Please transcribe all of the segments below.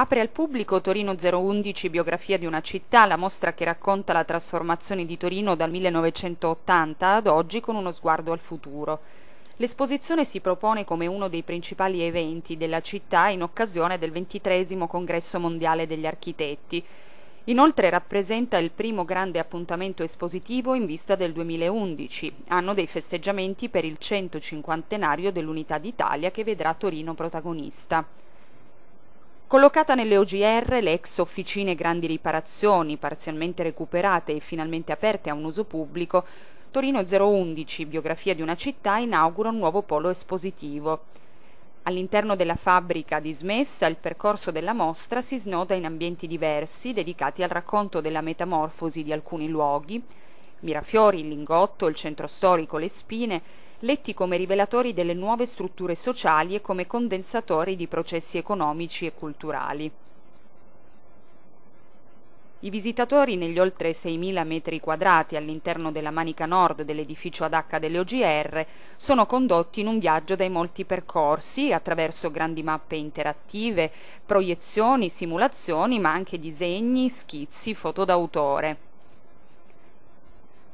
Apre al pubblico Torino 011 Biografia di una città, la mostra che racconta la trasformazione di Torino dal 1980 ad oggi con uno sguardo al futuro. L'esposizione si propone come uno dei principali eventi della città in occasione del 23 Congresso Mondiale degli Architetti. Inoltre rappresenta il primo grande appuntamento espositivo in vista del 2011, anno dei festeggiamenti per il 150 dell'Unità d'Italia che vedrà Torino protagonista. Collocata nelle OGR, le ex officine grandi riparazioni, parzialmente recuperate e finalmente aperte a un uso pubblico, Torino 011, biografia di una città, inaugura un nuovo polo espositivo. All'interno della fabbrica dismessa il percorso della mostra si snoda in ambienti diversi dedicati al racconto della metamorfosi di alcuni luoghi, Mirafiori, il Lingotto, il centro storico, le Spine, letti come rivelatori delle nuove strutture sociali e come condensatori di processi economici e culturali. I visitatori negli oltre 6.000 metri quadrati all'interno della manica nord dell'edificio ad H delle OGR sono condotti in un viaggio dai molti percorsi attraverso grandi mappe interattive, proiezioni, simulazioni, ma anche disegni, schizzi, foto d'autore.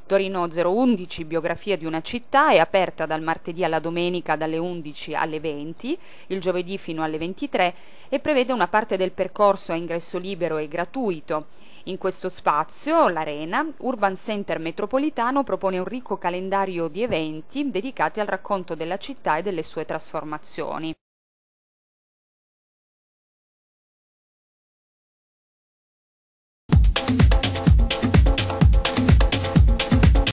Torino 011, biografia di una città, è aperta dal martedì alla domenica dalle 11 alle 20, il giovedì fino alle 23 e prevede una parte del percorso a ingresso libero e gratuito. In questo spazio, l'Arena, Urban Center Metropolitano propone un ricco calendario di eventi dedicati al racconto della città e delle sue trasformazioni.